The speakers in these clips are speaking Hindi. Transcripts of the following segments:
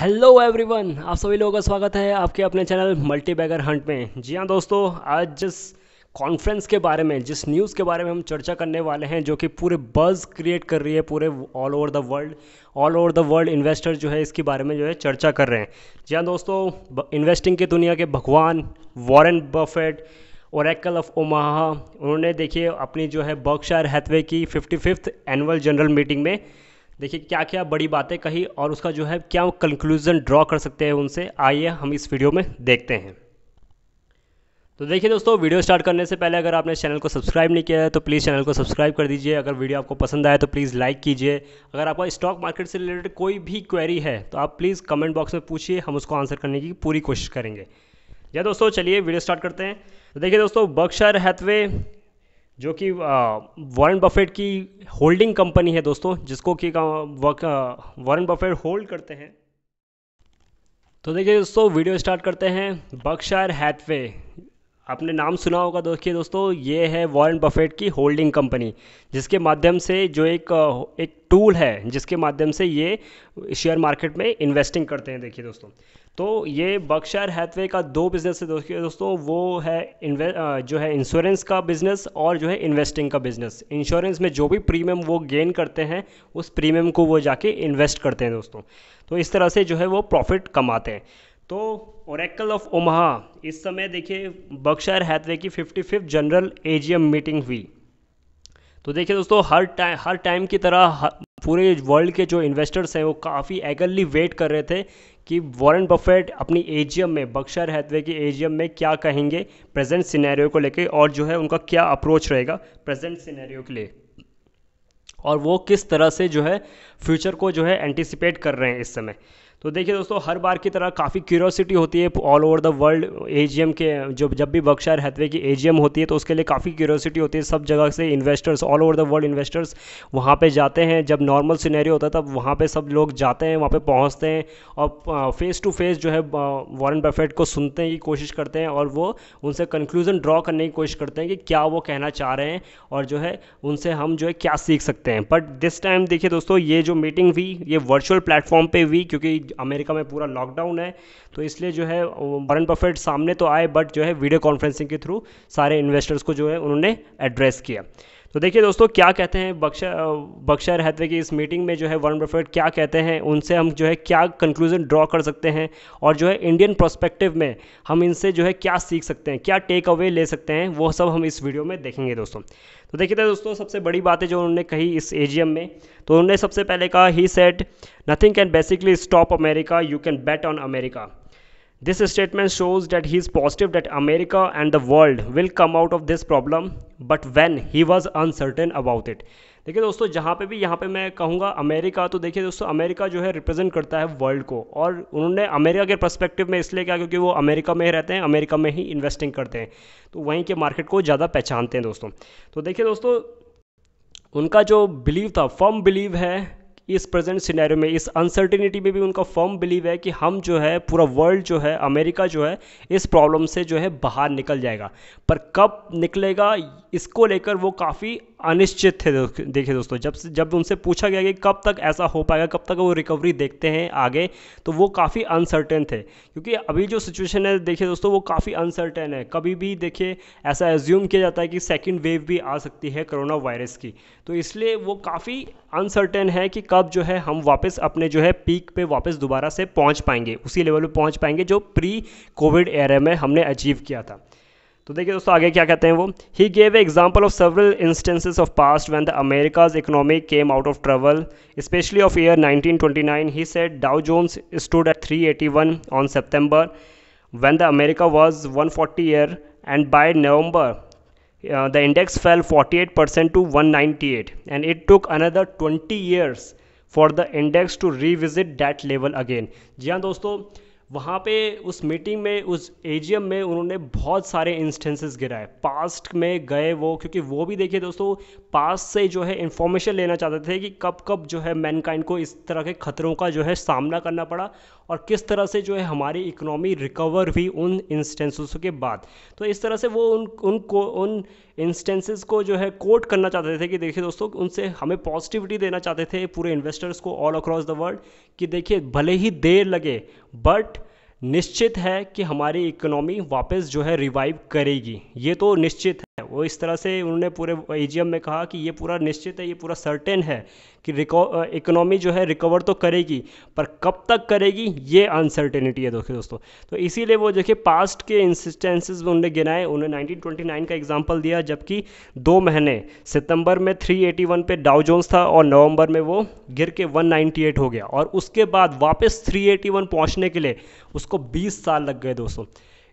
हेलो एवरीवन आप सभी लोगों का स्वागत है आपके अपने चैनल मल्टी बैगर हंट में जी हाँ दोस्तों आज जिस कॉन्फ्रेंस के बारे में जिस न्यूज़ के बारे में हम चर्चा करने वाले हैं जो कि पूरे बज़ क्रिएट कर रही है पूरे all over the world all over the world investor जो है इसके बारे में जो है चर्चा कर रहे हैं जी हाँ दोस्तों इन्वेस्टिंग की दुनिया के भगवान Warren Buffett oracle of Omaha उन्होंने देखिए अपनी जो है बर्कशायर हैथवे की फिफ्टी एनुअल जनरल मीटिंग में देखिए क्या क्या बड़ी बातें कही और उसका जो है क्या कंक्लूज़न ड्रॉ कर सकते हैं उनसे आइए हम इस वीडियो में देखते हैं तो देखिए दोस्तों वीडियो स्टार्ट करने से पहले अगर आपने चैनल को सब्सक्राइब नहीं किया है तो प्लीज़ चैनल को सब्सक्राइब कर दीजिए अगर वीडियो आपको पसंद आए तो प्लीज़ लाइक कीजिए अगर आपका स्टॉक मार्केट से रिलेटेड कोई भी क्वेरी है तो आप प्लीज़ कमेंट बॉक्स में पूछिए हम उसको आंसर करने की पूरी कोशिश करेंगे या दोस्तों चलिए वीडियो स्टार्ट करते हैं तो देखिए दोस्तों बक्शर हैथवे जो कि वॉरेन बफेट की होल्डिंग कंपनी है दोस्तों जिसको कि वॉरेन बफेट होल्ड करते हैं तो देखिए दोस्तों वीडियो स्टार्ट करते हैं बक्शायर हैथवे आपने नाम सुना होगा देखिए दोस्तों ये है वॉरेन बफेट की होल्डिंग कंपनी जिसके माध्यम से जो एक एक टूल है जिसके माध्यम से ये शेयर मार्केट में इन्वेस्टिंग करते हैं देखिए दोस्तों तो ये बक्शर हैथवे का दो बिज़नेस है दोस्तों वो है जो है इंश्योरेंस का बिज़नेस और जो है इन्वेस्टिंग का बिज़नेस इंश्योरेंस में जो भी प्रीमियम वो गेन करते हैं उस प्रीमियम को वो जाके इन्वेस्ट करते हैं दोस्तों तो इस तरह से जो है वो प्रॉफिट कमाते हैं तो ओरेकल ऑफ ओमाहा इस समय देखिए बक्शर हैथवे की fifty fifth general a meeting हुई तो देखिए दोस्तों हर टाइम हर टाइम की तरह पूरे वर्ल्ड के जो इन्वेस्टर्स हैं वो काफ़ी एगरली वेट कर रहे थे कि वॉरेन बफेट अपनी एजीएम में बक्शर हैथवे की एजीएम में क्या कहेंगे प्रेजेंट सिनेरियो को लेकर और जो है उनका क्या अप्रोच रहेगा प्रेजेंट सिनेरियो के लिए और वो किस तरह से जो है फ्यूचर को जो है एंटिसिपेट कर रहे हैं इस समय तो देखिए दोस्तों हर बार की तरह काफ़ी क्यूरोसिटी होती है ऑल ओवर द वर्ल्ड ए के जो जब भी बक्शार हैथवे की ए होती है तो उसके लिए काफ़ी क्यूरोसिटी होती है सब जगह से investors all over the world investors वहाँ पे जाते हैं जब नॉर्मल सिनेरियो होता है तब वहाँ पे सब लोग जाते हैं वहाँ पे पहुँचते हैं और फेस टू फेस जो है वॉरन बफेट को सुनते की कोशिश करते हैं और वो उनसे कंक्लूजन ड्रॉ करने की कोशिश करते हैं कि क्या वो कहना चाह रहे हैं और जो है उनसे हम जो है क्या सीख सकते हैं बट दिस टाइम देखिए दोस्तों ये जो मीटिंग हुई ये वर्चुअल प्लेटफॉर्म पर हुई क्योंकि अमेरिका में पूरा लॉकडाउन है तो इसलिए जो है वॉरेन बफेट सामने तो आए बट जो है वीडियो कॉन्फ्रेंसिंग के थ्रू सारे इन्वेस्टर्स को जो है उन्होंने एड्रेस किया तो देखिए दोस्तों क्या कहते हैं बक्शा बक्शा हैथवे की इस मीटिंग में जो है वर्न बफेट क्या कहते हैं उनसे हम जो है क्या कंक्लूजन ड्रॉ कर सकते हैं और जो है इंडियन प्रोस्पेक्टिव में हम इनसे जो है क्या सीख सकते हैं क्या टेक अवे ले सकते हैं वो सब हम इस वीडियो में देखेंगे दोस्तों तो देखिए तो दोस्तों सबसे बड़ी बातें जो उन्होंने कही इस एजीएम में तो उन्होंने सबसे पहले कहा he said nothing can basically stop America you can bet on America This statement shows that he is positive that America and the world will come out of this problem, but when he was uncertain about it. देखिए दोस्तों जहाँ पे भी यहाँ पे मैं कहूँगा अमेरिका तो देखिए दोस्तों अमेरिका जो है रिप्रेजेंट करता है वर्ल्ड को और उन्होंने अमेरिका के परस्पेक्टिव में इसलिए क्या क्योंकि वो अमेरिका में ही रहते हैं अमेरिका में ही इन्वेस्टिंग करते हैं तो वहीं के मार्केट को ज़्यादा पहचानते हैं दोस्तों तो देखिए दोस्तों उनका जो बिलीव था फर्म बिलीव है इस प्रेजेंट सिनेरियो में इस अनसर्टिनिटी में भी उनका फर्म बिलीव है कि हम जो है पूरा वर्ल्ड जो है अमेरिका जो है इस प्रॉब्लम से जो है बाहर निकल जाएगा पर कब निकलेगा इसको लेकर वो काफ़ी अनिश्चित थे देखिए दोस्तों जब जब उनसे पूछा गया कि कब तक ऐसा हो पाएगा कब तक वो रिकवरी देखते हैं आगे तो वो काफ़ी अनसर्टेन थे क्योंकि अभी जो सिचुएशन है देखिए दोस्तों वो काफ़ी अनसर्टेन है कभी भी देखिए ऐसा एज्यूम किया जाता है कि सेकेंड वेव भी आ सकती है कोरोना वायरस की तो इसलिए वो काफ़ी अनसर्टेन है कि कब जो है हम वापस अपने जो है पीक पे वापस दोबारा से पहुंच पाएंगे उसी लेवल पे पहुंच पाएंगे जो प्री कोविड एयर में हमने अचीव किया था तो देखिए दोस्तों आगे क्या कहते हैं वो he gave example of several instances of past when the America's economy came out of trouble specially of year 1929 he said Dow Jones stood at three eighty one on September when the America was one forty year and by November the index fell forty eight percent to one eight and it took another twenty years for the index to revisit that level again जी हाँ दोस्तों वहाँ पे उस मीटिंग में उस एजीएम में उन्होंने बहुत सारे इंस्टेंसेस गिराए पास्ट में गए वो क्योंकि वो भी देखिए दोस्तों पास से जो है इन्फॉर्मेशन लेना चाहते थे कि कब कब जो है मैनकाइंड को इस तरह के खतरों का जो है सामना करना पड़ा और किस तरह से जो है हमारी इकोनॉमी रिकवर हुई उन इंस्टेंसेस के बाद तो इस तरह से वो उन उनको उन इंस्टेंसेस को जो है कोट करना चाहते थे कि देखिए दोस्तों उनसे हमें पॉजिटिविटी देना चाहते थे पूरे इन्वेस्टर्स को ऑल अक्रॉस द वर्ल्ड कि देखिए भले ही देर लगे बट निश्चित है कि हमारी इकोनॉमी वापस जो है रिवाइव करेगी ये तो निश्चित है वो इस तरह से उन्होंने पूरे एजीएम में कहा कि ये पूरा निश्चित है ये पूरा सर्टेन है कि इकोनॉमी जो है रिकवर तो करेगी पर कब तक करेगी ये अनसर्टेनिटी है दोस्तों तो इसीलिए वो देखिए पास्ट के इंसिस्टेंसेज उन्होंने गिनाए उन्होंने नाइनटीन का एग्जाम्पल दिया जबकि दो महीने सितंबर में थ्री वन पे डाउजोन्स था और नवंबर में वो गिर के वन एट हो गया और उसके बाद वापस थ्री एटी वन पहुंचने के लिए उसको बीस साल लग गए दोस्तों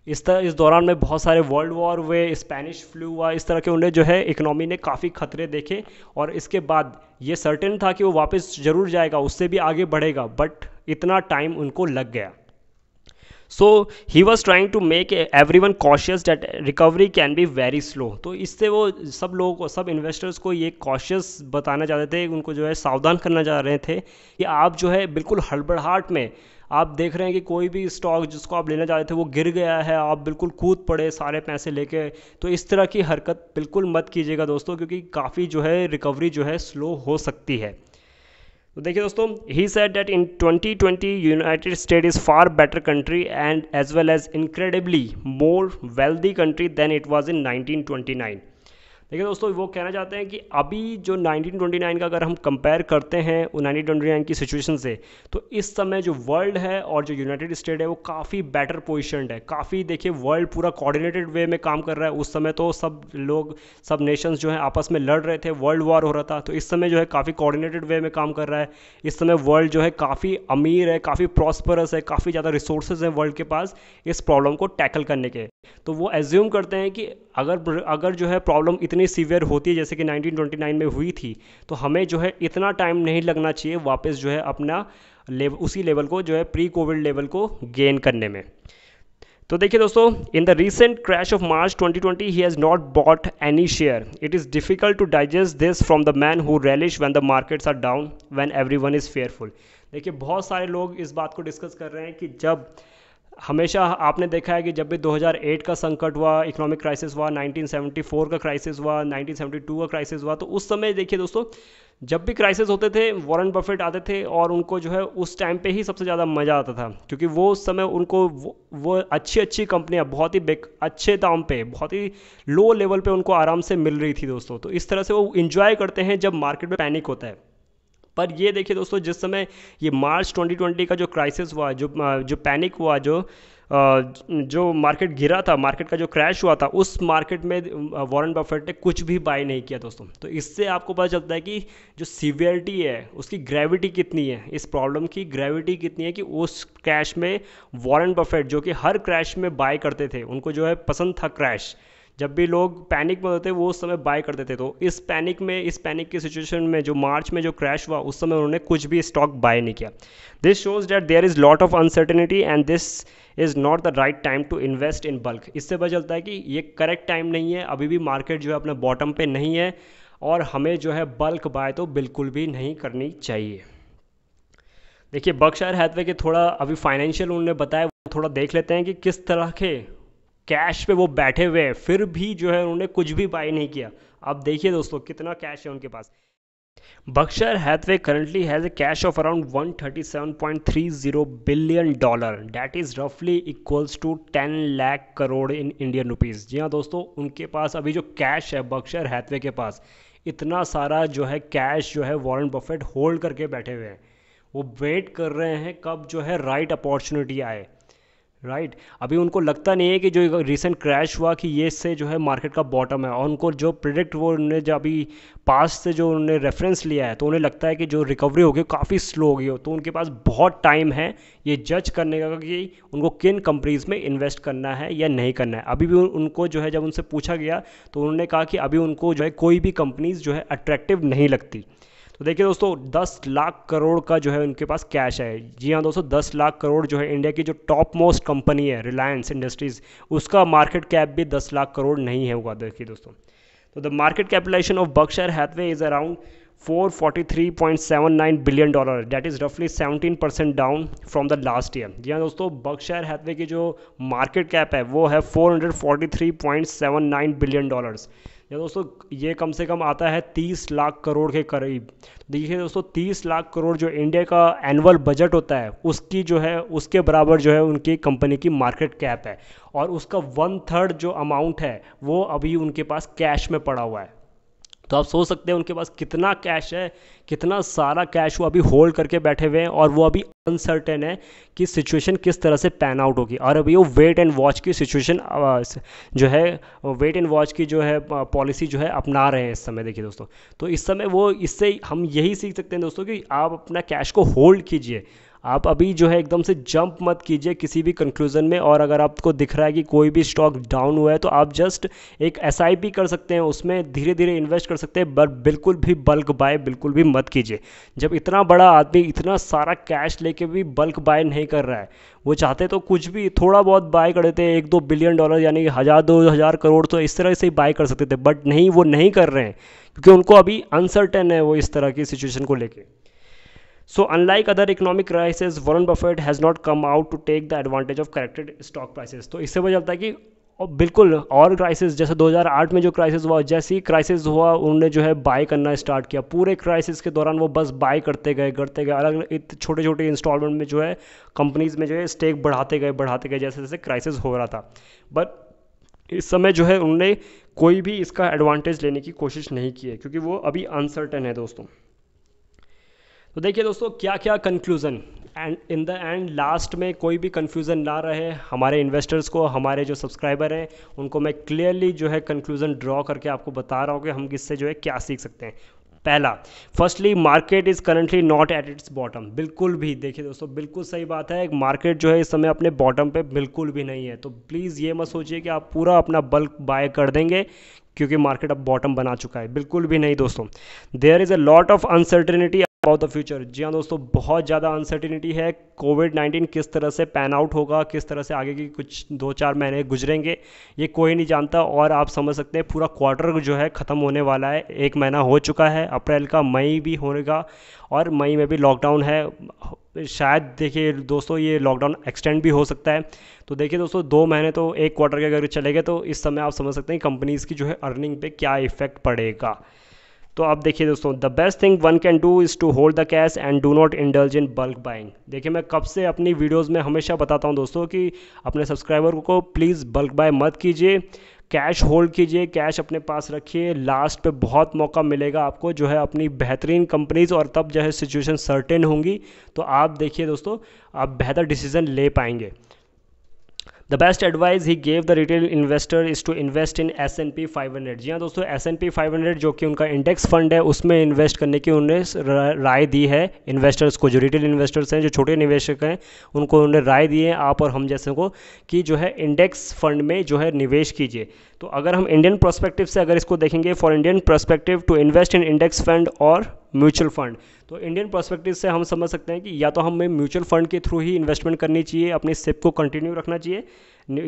इस तरह इस दौरान में बहुत सारे वर्ल्ड वॉर हुए स्पेनिश फ्लू हुआ इस तरह के उन्हें जो है इकोनॉमी ने काफ़ी खतरे देखे और इसके बाद ये सर्टेन था कि वो वापस जरूर जाएगा उससे भी आगे बढ़ेगा बट इतना टाइम उनको लग गया so he was trying to make every one cautious that recovery can be very slow तो इससे वो सब लोगों को सब इन्वेस्टर्स को ये कॉशियस बताना चाहते थे उनको जो है सावधान करना चाह रहे थे कि आप जो है बिल्कुल हड़बड़ाहट में आप देख रहे हैं कि कोई भी स्टॉक जिसको आप लेना चाहते थे वो गिर गया है आप बिल्कुल कूद पड़े सारे पैसे लेके तो इस तरह की हरकत बिल्कुल मत कीजिएगा दोस्तों क्योंकि काफ़ी जो है रिकवरी जो है स्लो हो सकती है तो देखिए दोस्तों he said that in 2020 United State is far better country and as well as incredibly more wealthy country than it was in nineteen देखिए दोस्तों वो कहना चाहते हैं कि अभी जो 1929 का अगर हम कंपेयर करते हैं वो नाइनटीन की सिचुएशन से तो इस समय जो वर्ल्ड है और जो यूनाइटेड स्टेट है वो काफ़ी बेटर पोजिशन है काफ़ी देखिए वर्ल्ड पूरा कोऑर्डिनेटेड वे में काम कर रहा है उस समय तो सब लोग सब नेशंस जो है आपस में लड़ रहे थे वर्ल्ड वॉर हो रहा था तो इस समय जो है काफ़ी कोऑर्डिनेटेड वे में काम कर रहा है इस समय वर्ल्ड जो है काफ़ी अमीर है काफ़ी प्रॉस्परस है काफ़ी ज़्यादा रिसोर्सेज हैं वर्ल्ड के पास इस प्रॉब्लम को टैकल करने के तो वो एज्यूम करते हैं कि अगर अगर जो है प्रॉब्लम इतनी सीवियर होती है जैसे कि 1929 में हुई थी तो हमें जो है इतना टाइम नहीं लगना चाहिए वापस जो है अपना लेव उसी लेवल को जो है प्री कोविड लेवल को गेन करने में तो देखिए दोस्तों in the recent crash of March 2020 he has not bought any share it is difficult to digest this from the man who relish when the markets are down when every one is fearful देखिए बहुत सारे लोग इस बात को डिस्कस कर रहे हैं कि जब हमेशा आपने देखा है कि जब भी 2008 का संकट हुआ इकोनॉमिक क्राइसिस हुआ 1974 का क्राइसिस हुआ 1972 का क्राइसिस हुआ तो उस समय देखिए दोस्तों जब भी क्राइसिस होते थे वॉरेन बफेट आते थे और उनको जो है उस टाइम पे ही सबसे ज़्यादा मज़ा आता था क्योंकि वो उस समय उनको वो, वो अच्छी अच्छी कंपनियाँ बहुत ही अच्छे दाम पे बहुत ही लो लेवल पे उनको आराम से मिल रही थी दोस्तों तो इस तरह से वो इन्जॉय करते हैं जब मार्केट में पैनिक होता है पर ये देखिए दोस्तों जिस समय ये मार्च 2020 का जो क्राइसिस हुआ जो जो पैनिक हुआ जो जो मार्केट गिरा था मार्केट का जो क्रैश हुआ था उस मार्केट में वॉरेन बफेट ने कुछ भी बाय नहीं किया दोस्तों तो इससे आपको पता चलता है कि जो सीवियरिटी है उसकी ग्रेविटी कितनी है इस प्रॉब्लम की ग्रेविटी कितनी है कि उस क्रैश में वॉरेन बफेट जो कि हर क्रैश में बाय करते थे उनको जो है पसंद था क्रैश जब भी लोग पैनिक में होते वो उस समय बाय करते थे तो इस पैनिक में इस पैनिक की सिचुएशन में जो मार्च में जो क्रैश हुआ उस समय उन्होंने कुछ भी स्टॉक बाय नहीं किया this shows that there is lot of uncertainty and this is not the right time to invest in bulk इससे पता चलता है कि ये करेक्ट टाइम नहीं है अभी भी मार्केट जो है अपने बॉटम पे नहीं है और हमें जो है बल्क बाय तो बिल्कुल भी नहीं करनी चाहिए देखिए बक्शर हैथवे के थोड़ा अभी फाइनेंशियल उन्होंने बताया थोड़ा देख लेते हैं कि किस तरह के कैश पे वो बैठे हुए हैं फिर भी जो है उन्होंने कुछ भी बाई नहीं किया अब देखिए दोस्तों कितना कैश है उनके पास Berkshire Hathaway currently has a cash of around 137.30 billion dollar that is रफली equals to 10 lakh crore in Indian rupees जी हाँ दोस्तों उनके पास अभी जो कैश है बक्शर हैथवे के पास इतना सारा जो है कैश जो है वॉरेन बफेट होल्ड करके बैठे हुए हैं वो वेट कर रहे हैं कब जो है राइट अपॉर्चुनिटी आए राइट right? अभी उनको लगता नहीं है कि जो रिसेंट क्रैश हुआ कि ये से जो है मार्केट का बॉटम है और उनको जो प्रोडक्ट वो उन्होंने जो अभी पास से जो उन्होंने रेफरेंस लिया है तो उन्हें लगता है कि जो रिकवरी होगी काफ़ी स्लो होगी हो तो उनके पास बहुत टाइम है ये जज करने का कि उनको किन कंपनीज़ में इन्वेस्ट करना है या नहीं करना है अभी भी उनको जो है जब उनसे पूछा गया तो उन्होंने कहा कि अभी उनको जो है कोई भी कंपनीज़ जो है अट्रैक्टिव नहीं लगती तो देखिए दोस्तों दस लाख करोड़ का जो है उनके पास कैश है जी हाँ दोस्तों दस लाख करोड़ जो है इंडिया की जो टॉप मोस्ट कंपनी है रिलायंस इंडस्ट्रीज़ उसका मार्केट कैप भी दस लाख करोड़ नहीं है होगा देखिए दोस्तों तो the market capitalization of Berkshire Hathaway is around 443.79 billion dollar that is रफली 17 percent down from the last year जी हाँ दोस्तों बक्शर हैथवे की जो मार्केट कैप है वो है 443.79 बिलियन डॉलर्स या दोस्तों ये कम से कम आता है तीस लाख करोड़ के करीब देखिए दोस्तों तीस लाख करोड़ जो इंडिया का एनुअल बजट होता है उसकी जो है उसके बराबर जो है उनकी कंपनी की मार्केट कैप है और उसका वन थर्ड जो अमाउंट है वो अभी उनके पास कैश में पड़ा हुआ है तो आप सोच सकते हैं उनके पास कितना कैश है कितना सारा कैश वो अभी होल्ड करके बैठे हुए हैं और वो अभी अनसर्टेन है कि सिचुएशन किस तरह से पैन आउट होगी और अभी वो वेट एंड वॉच की सिचुएशन जो है वेट एंड वॉच की जो है पॉलिसी जो है अपना रहे हैं इस समय देखिए दोस्तों तो इस समय वो इससे हम यही सीख सकते हैं दोस्तों कि आप अपना कैश को होल्ड कीजिए आप अभी जो है एकदम से जंप मत कीजिए किसी भी कंक्लूजन में और अगर आपको दिख रहा है कि कोई भी स्टॉक डाउन हुआ है तो आप जस्ट एक एस कर सकते हैं उसमें धीरे धीरे इन्वेस्ट कर सकते हैं बट बिल्कुल भी बल्क बाय बिल्कुल भी मत कीजिए जब इतना बड़ा आदमी इतना सारा कैश लेके भी बल्क बाय नहीं कर रहा है वो चाहते तो कुछ भी थोड़ा बहुत बाय कर देते एक दो बिलियन डॉलर यानी हज़ार दो हज़ार करोड़ तो इस तरह से ही बाय कर सकते थे बट नहीं वो नहीं कर रहे हैं क्योंकि उनको अभी अनसर्टेन है वो इस तरह की सिचुएशन को लेके so unlike other economic crisis Warren Buffett has not come out to take the advantage of corrected stock prices तो इससे वजह चलता है कि बिल्कुल और क्राइसिस जैसे 2008 में जो क्राइसिस हुआ जैसे ही क्राइसिस हुआ उन्होंने जो है बाय करना स्टार्ट किया पूरे क्राइसिस के दौरान वो बस बाय करते गए करते गए अलग अलग छोटे छोटे इंस्टॉलमेंट में जो है कंपनीज में जो है स्टेक बढ़ाते गए बढ़ाते गए जैसे जैसे क्राइसिस हो रहा था बट इस समय जो है उन्होंने कोई भी इसका एडवांटेज लेने की कोशिश नहीं की है क्योंकि वो अभी अनसर्टन है दोस्तों तो देखिए दोस्तों क्या क्या conclusion and in the end last में कोई भी कन्फ्यूज़न ना रहे हमारे इन्वेस्टर्स को हमारे जो सब्सक्राइबर हैं उनको मैं क्लियरली जो है कंक्लूज़न ड्रॉ करके आपको बता रहा हूँ कि हम किससे जो है क्या सीख सकते हैं पहला firstly market is currently not at its bottom बिल्कुल भी देखिए दोस्तों बिल्कुल सही बात है मार्केट जो है इस समय अपने बॉटम पे बिल्कुल भी नहीं है तो प्लीज़ ये मत सोचिए कि आप पूरा अपना बल्क बाय कर देंगे क्योंकि मार्केट अब बॉटम बना चुका है बिल्कुल भी नहीं दोस्तों there is a lot of uncertainty about the future जी हाँ दोस्तों बहुत ज़्यादा अनसर्टिनिटी है कोविड 19 किस तरह से पैन आउट होगा किस तरह से आगे की कुछ दो चार महीने गुजरेंगे ये कोई नहीं जानता और आप समझ सकते हैं पूरा क्वार्टर जो है ख़त्म होने वाला है एक महीना हो चुका है अप्रैल का मई भी होगा और मई में भी लॉकडाउन है शायद देखिए दोस्तों ये लॉकडाउन एक्सटेंड भी हो सकता है तो देखिए दोस्तों दो महीने तो एक क्वार्टर के अगर चले गए तो इस समय आप समझ सकते हैं कंपनीज़ की जो है अर्निंग पे क्या इफेक्ट पड़ेगा तो अब देखिए दोस्तों the best thing one can do is to hold the cash and do not indulge in bulk buying देखिए मैं कब से अपनी वीडियोस में हमेशा बताता हूं दोस्तों कि अपने सब्सक्राइबर को प्लीज़ बल्क बाय मत कीजिए कैश होल्ड कीजिए कैश अपने पास रखिए लास्ट पे बहुत मौका मिलेगा आपको जो है अपनी बेहतरीन कंपनीज और तब जो है सिचुएशन सर्टेन होंगी तो आप देखिए दोस्तों आप बेहतर डिसीजन ले पाएंगे the best advice he gave the retail investor is to invest in S and P five hundred जी हाँ दोस्तों S and P five hundred जो कि उनका इंडेक्स फंड है उसमें इन्वेस्ट करने की उन्होंने राय दी है इन्वेस्टर्स को जो रिटेल इन्वेस्टर्स हैं जो छोटे निवेशक हैं उनको उन्होंने राय दी है आप और हम जैसे को कि जो है इंडेक्स फंड में जो है निवेश कीजिए तो अगर हम इंडियन प्रोस्पेक्टिव से अगर इसको देखेंगे for Indian prospective to invest in index fund और म्यूचुअल फंड तो इंडियन पर्सपेक्टिव से हम समझ सकते हैं कि या तो हमें म्यूचुअल फंड के थ्रू ही इन्वेस्टमेंट करनी चाहिए अपने सिप को कंटिन्यू रखना चाहिए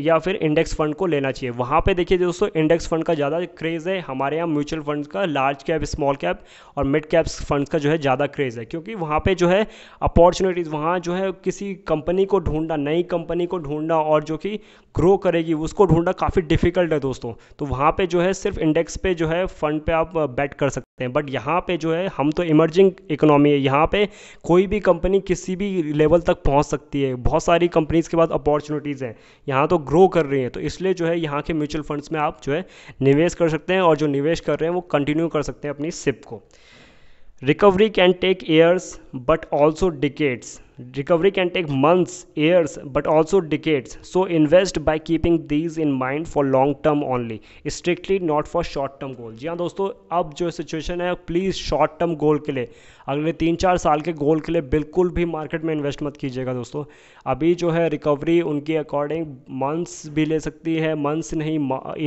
या फिर इंडेक्स फंड को लेना चाहिए वहाँ पे देखिए दोस्तों इंडेक्स फंड का ज़्यादा क्रेज़ है हमारे यहाँ म्यूचुअल फंड का लार्ज कैप स्मॉल कैप और मिड कैप्स फंड का जो है ज़्यादा क्रेज़ है क्योंकि वहाँ पर जो है अपॉर्चुनिटीज़ वहाँ जो है किसी कंपनी को ढूंढना नई कंपनी को ढूंढना और जो कि ग्रो करेगी उसको ढूंढना काफ़ी डिफिकल्ट है दोस्तों तो वहाँ पर जो है सिर्फ इंडेक्स पे जो है फंड पे आप बैट uh, कर सकते हैं बट यहाँ पे जो है हम तो इमर्जिंग इकोनॉमी है यहाँ पे कोई भी कंपनी किसी भी लेवल तक पहुँच सकती है बहुत सारी कंपनीज़ के पास अपॉर्चुनिटीज़ हैं यहाँ तो ग्रो कर रही हैं तो इसलिए जो है यहाँ के म्यूचुअल फंड्स में आप जो है निवेश कर सकते हैं और जो निवेश कर रहे हैं वो कंटिन्यू कर सकते हैं अपनी सिप को recovery can take years but also decades Recovery can take months, years, but also decades. So invest by keeping these in mind for long term only, strictly not for short term goal. जी हाँ दोस्तों अब जो सिचुएशन है प्लीज़ शॉर्ट टर्म गोल के लिए अगले तीन चार साल के गोल के लिए बिल्कुल भी मार्केट में इन्वेस्ट मत कीजिएगा दोस्तों अभी जो है रिकवरी उनके अकॉर्डिंग मंथ्स भी ले सकती है मंथ्स नहीं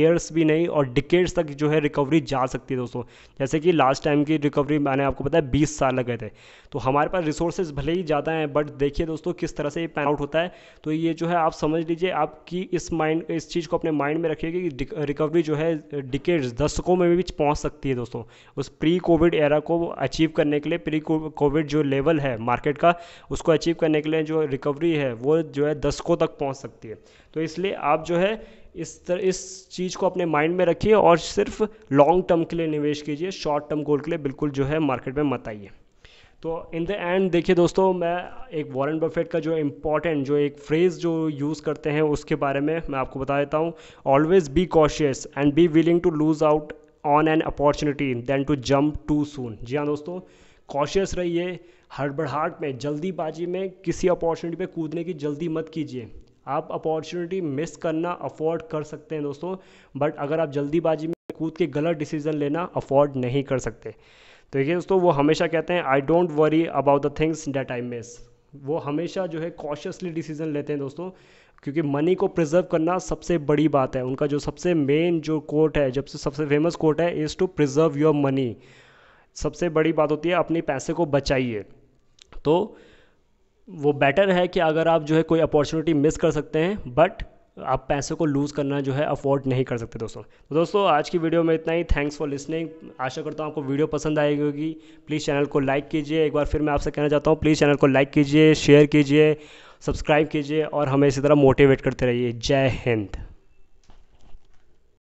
ईयर्स भी नहीं और डिकेट्स तक जो है रिकवरी जा सकती है दोस्तों जैसे कि लास्ट टाइम की रिकवरी मैंने आपको बताया बीस साल लगे थे तो हमारे पास रिसोर्सेज भले ही ज़्यादा हैं बट देखिए दोस्तों किस तरह से ये पैन आउट होता है तो ये जो है आप समझ लीजिए आपकी इस माइंड इस चीज़ को अपने माइंड में रखिए कि रिकवरी जो है डिकेट्स दशकों में भी पहुँच सकती है दोस्तों उस प्री कोविड एरा को अचीव करने के लिए प्री कोविड जो लेवल है मार्केट का उसको अचीव करने के लिए जो रिकवरी है वो जो है दशकों तक पहुँच सकती है तो इसलिए आप जो है इस तर, इस चीज़ को अपने माइंड में रखिए और सिर्फ लॉन्ग टर्म के लिए निवेश कीजिए शॉर्ट टर्म गोल के लिए बिल्कुल जो है मार्केट में मत आइए तो इन द एंड देखिए दोस्तों मैं एक वॉरेन बफेट का जो इम्पॉर्टेंट जो एक फ्रेज़ जो यूज़ करते हैं उसके बारे में मैं आपको बता देता हूँ always be cautious and be willing to lose out on an opportunity than to jump too soon जी हाँ दोस्तों कॉशियस रहिए हड़बड़ाहट में जल्दीबाजी में किसी अपॉर्चुनिटी पे कूदने की जल्दी मत कीजिए आप अपॉर्चुनिटी मिस करना अफोर्ड कर सकते हैं दोस्तों बट अगर आप जल्दीबाजी में कूद के गलत डिसीजन लेना अफोर्ड नहीं कर सकते तो देखिए दोस्तों वो हमेशा कहते हैं I don't worry about the things that I miss वो हमेशा जो है कॉशियसली डिसीजन लेते हैं दोस्तों क्योंकि मनी को प्रिजर्व करना सबसे बड़ी बात है उनका जो सबसे मेन जो कोर्ट है जब से सबसे फेमस कोर्ट है is to preserve your money सबसे बड़ी बात होती है अपने पैसे को बचाइए तो वो बेटर है कि अगर आप जो है कोई अपॉर्चुनिटी मिस कर सकते हैं बट आप पैसे को लूज़ करना जो है अफोर्ड नहीं कर सकते दोस्तों तो दोस्तों आज की वीडियो में इतना ही थैंक्स फॉर लिसनिंग आशा करता हूँ आपको वीडियो पसंद आएगी होगी प्लीज़ चैनल को लाइक कीजिए एक बार फिर मैं आपसे कहना चाहता हूँ प्लीज़ चैनल को लाइक कीजिए शेयर कीजिए सब्सक्राइब कीजिए और हमें इसी तरह मोटिवेट करते रहिए जय हिंद